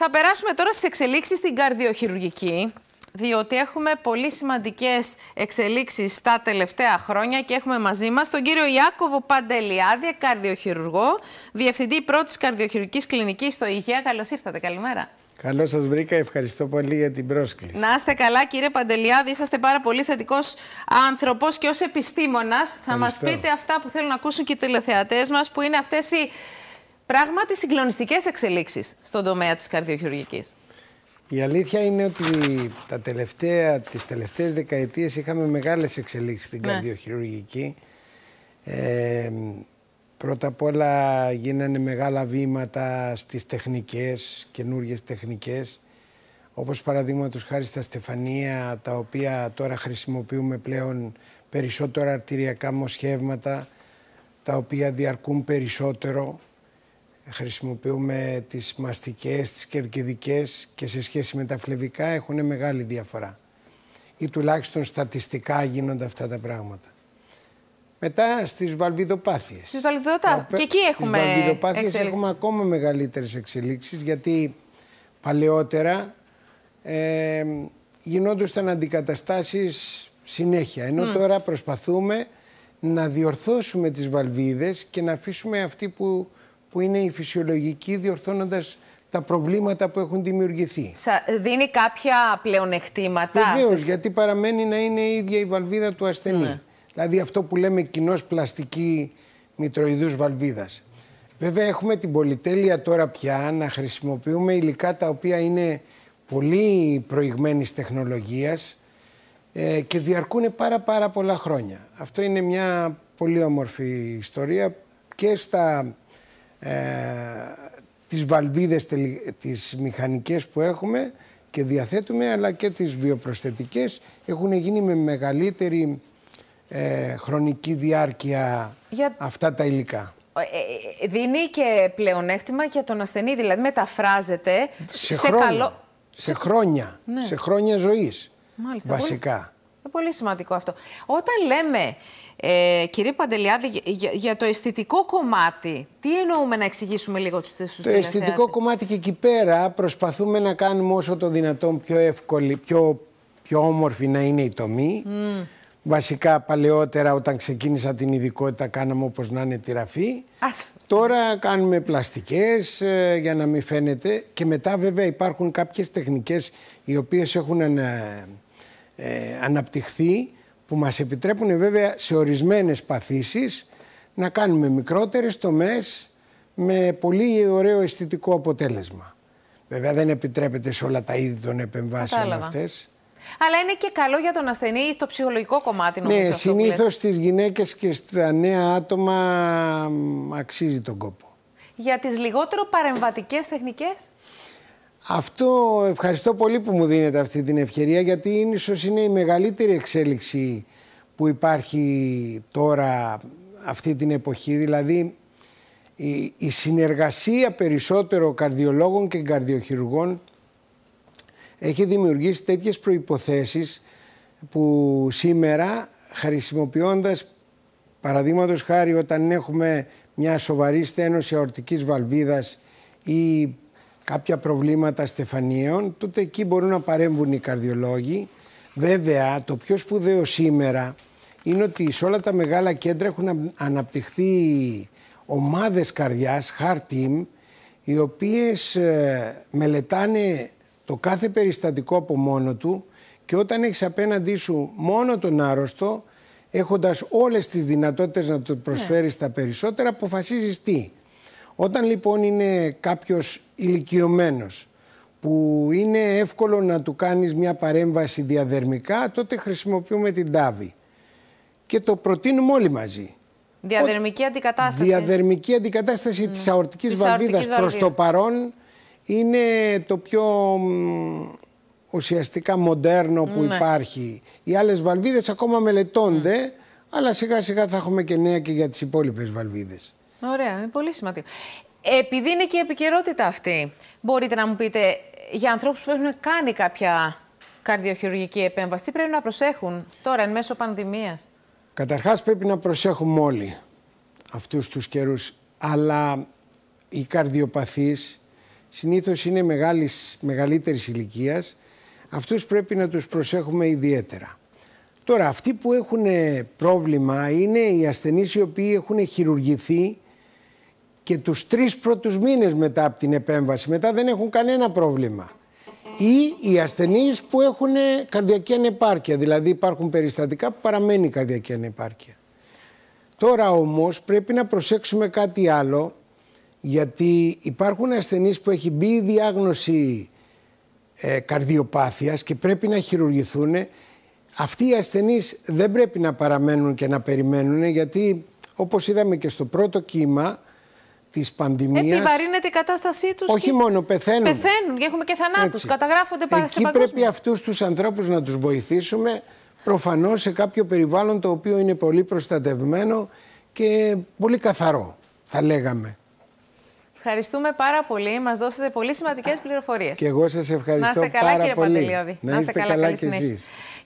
Θα περάσουμε τώρα στις εξελίξεις στην καρδιοχειρουργική διότι έχουμε πολύ σημαντικές εξελίξεις τα τελευταία χρόνια και έχουμε μαζί μας τον κύριο Ιάκωβο Παντελιάδη, καρδιοχειρουργό, διευθυντή πρώτης καρδιοχειρουργικής κλινικής στο Υγεία. Καλώς ήρθατε, καλημέρα. Καλώς σας βρήκα. Ευχαριστώ πολύ για την πρόσκληση. Να είστε καλά, κύριε Παντελιάδη. Είσαστε πάρα πολύ θετικός άνθρωπος και ως επιστήμονας θα μας πείτε αυτά που θέλουν να ακούσουν και οι τηλεθεατές μας, που είναι αυτές οι πράγματι συγκλονιστικές εξελίξεις στον τομέα της καρδιοχειρουργικής. Η αλήθεια είναι ότι τα τελευταία, τις τελευταίες δεκαετίες είχαμε μεγάλες εξελίξεις στην ναι. καρδιοχειρουργική. Ε, πρώτα απ' όλα γίνανε μεγάλα βήματα στις τεχνικές, καινούριε τεχνικές. Όπως παραδείγματος χάρη στα στεφανία, τα οποία τώρα χρησιμοποιούμε πλέον περισσότερα αρτηριακά μοσχεύματα, τα οποία διαρκούν περισσότερο χρησιμοποιούμε τις μαστικές, τις κερκιδικές και σε σχέση με τα φλεβικά έχουν μεγάλη διαφορά. Ή τουλάχιστον στατιστικά γίνονται αυτά τα πράγματα. Μετά στις βαλβιδοπάθειες. Στις βαλβιδοπάθειες. Και εκεί έχουμε Στις έχουμε ακόμα μεγαλύτερες εξελίξεις γιατί παλαιότερα ε, γινόντουσαν αντικαταστάσεις συνέχεια. Ενώ τώρα προσπαθούμε να διορθώσουμε τις βαλβίδες και να αφήσουμε αυτοί που που είναι η φυσιολογική διορθώνοντας τα προβλήματα που έχουν δημιουργηθεί. Σα, ε, δίνει κάποια πλεονεκτήματα. Βεβαίως, γιατί παραμένει να είναι η ίδια η βαλβίδα του ασθενή. Ναι. Δηλαδή αυτό που λέμε κοινός πλαστική μητροειδούς Βαλβίδας. Βέβαια έχουμε την πολυτέλεια τώρα πια να χρησιμοποιούμε υλικά τα οποία είναι πολύ προηγμένης τεχνολογίας ε, και διαρκούν πάρα πάρα πολλά χρόνια. Αυτό είναι μια πολύ όμορφη ιστορία και στα ε, τις βαλβίδες τις μηχανικές που έχουμε και διαθέτουμε αλλά και τις βιοπροσθετικές έχουν γίνει με μεγαλύτερη ε, χρονική διάρκεια αυτά τα υλικά. Ε, ε, δίνει και πλεονέκτημα για τον ασθενή, δηλαδή μεταφράζεται σε, χρόνια, καλό... Σε χρόνια, ναι. σε χρόνια ζωής, βασικά πολύ σημαντικό αυτό. Όταν λέμε, ε, κύριε Παντελιάδη, για, το αισθητικό κομμάτι, τι εννοούμε να εξηγήσουμε λίγο τους θεσμούς Το αισθητικό κομμάτι και εκεί πέρα προσπαθούμε να κάνουμε όσο το δυνατόν πιο εύκολη, πιο, πιο όμορφη να είναι η τομή. Mm. Βασικά παλαιότερα όταν ξεκίνησα την ειδικότητα κάναμε όπως να είναι τη ραφή. Τώρα κάνουμε πλαστικές ε, για να μην φαίνεται και μετά βέβαια υπάρχουν κάποιες τεχνικές οι οποίες έχουν ένα ε, ε, αναπτυχθεί που μας επιτρέπουν βέβαια σε ορισμένες παθήσεις να κάνουμε μικρότερες τομές με πολύ ωραίο αισθητικό αποτέλεσμα. Βέβαια δεν επιτρέπεται σε όλα τα είδη των επεμβάσεων Κατάλαβα. αυτές. Αλλά είναι και καλό για τον ασθενή στο ψυχολογικό κομμάτι νομίζω. Ναι, συνήθως στις γυναίκες και στα νέα άτομα αξίζει τον κόπο. Για τις λιγότερο παρεμβατικές τεχνικές. Αυτό ευχαριστώ πολύ που μου δίνετε αυτή την ευκαιρία γιατί είναι, ίσως είναι η μεγαλύτερη εξέλιξη που υπάρχει τώρα αυτή την εποχή. Δηλαδή η, συνεργασία περισσότερο καρδιολόγων και καρδιοχειρουργών έχει δημιουργήσει τέτοιες προϋποθέσεις που σήμερα χρησιμοποιώντας παραδείγματος χάρη όταν έχουμε μια σοβαρή στένωση αορτικής βαλβίδας ή κάποια προβλήματα στεφανίων, τότε εκεί μπορούν να παρέμβουν οι καρδιολόγοι. Βέβαια, το πιο σπουδαίο σήμερα είναι ότι σε όλα τα μεγάλα κέντρα έχουν αναπτυχθεί ομάδες καρδιάς, heart team, οι οποίες ε, μελετάνε το κάθε περιστατικό από μόνο του και όταν έχεις απέναντί σου μόνο τον άρρωστο, έχοντας όλες τις δυνατότητες να του προσφέρεις ναι. τα περισσότερα, αποφασίζεις τι. Όταν λοιπόν είναι κάποιος ηλικιωμένος που είναι εύκολο να του κάνεις μια παρέμβαση διαδερμικά, τότε χρησιμοποιούμε την τάβη. Και το προτείνουμε όλοι μαζί. Διαδερμική αντικατάσταση. Διαδερμική αντικατάσταση mm. της αορτικής της προς το παρόν είναι το πιο ουσιαστικά μοντέρνο που ναι. υπάρχει. Οι άλλες βαλβίδες ακόμα μελετώνται, αλλά σιγά σιγά θα έχουμε και νέα και για τις υπόλοιπες βαλβίδες. Ωραία, είναι πολύ σημαντικό. Επειδή είναι και η επικαιρότητα αυτή, μπορείτε να μου πείτε για ανθρώπους που έχουν κάνει κάποια καρδιοχειρουργική επέμβαση, τι πρέπει να προσέχουν τώρα εν μέσω πανδημίας. Καταρχάς πρέπει να προσέχουμε όλοι αυτούς τους καιρούς, αλλά οι καρδιοπαθείς συνήθως είναι μεγάλης, μεγαλύτερης ηλικίας. Αυτούς πρέπει να τους προσέχουμε ιδιαίτερα. Τώρα, αυτοί που έχουν πρόβλημα είναι οι ασθενείς οι οποίοι έχουν χειρουργηθεί και τους τρεις πρώτους μήνες μετά από την επέμβαση. Μετά δεν έχουν κανένα πρόβλημα. Ή οι ασθενείς που έχουν καρδιακή ανεπάρκεια, δηλαδή υπάρχουν περιστατικά που παραμένει η καρδιακή ανεπάρκεια. Τώρα όμως πρέπει να προσέξουμε κάτι άλλο, γιατί υπάρχουν ασθενείς που έχει μπει η διάγνωση ε, καρδιοπάθειας και πρέπει να χειρουργηθούν. Αυτοί οι ασθενείς δεν πρέπει να παραμένουν και να περιμένουν, γιατί όπως είδαμε και στο πρώτο κύμα, της πανδημίας. Επιβαρύνεται η κατάστασή τους. Όχι μόνο, πεθαίνουν. Πεθαίνουν και έχουμε και θανάτου. Καταγράφονται πάρα Εκεί πρέπει αυτούς τους ανθρώπους να τους βοηθήσουμε. Προφανώς σε κάποιο περιβάλλον το οποίο είναι πολύ προστατευμένο και πολύ καθαρό, θα λέγαμε. Ευχαριστούμε πάρα πολύ. Μας δώσετε πολύ σημαντικές πληροφορίες. Και εγώ σας ευχαριστώ. Να είστε καλά, κύριε Να είστε, καλά, καλή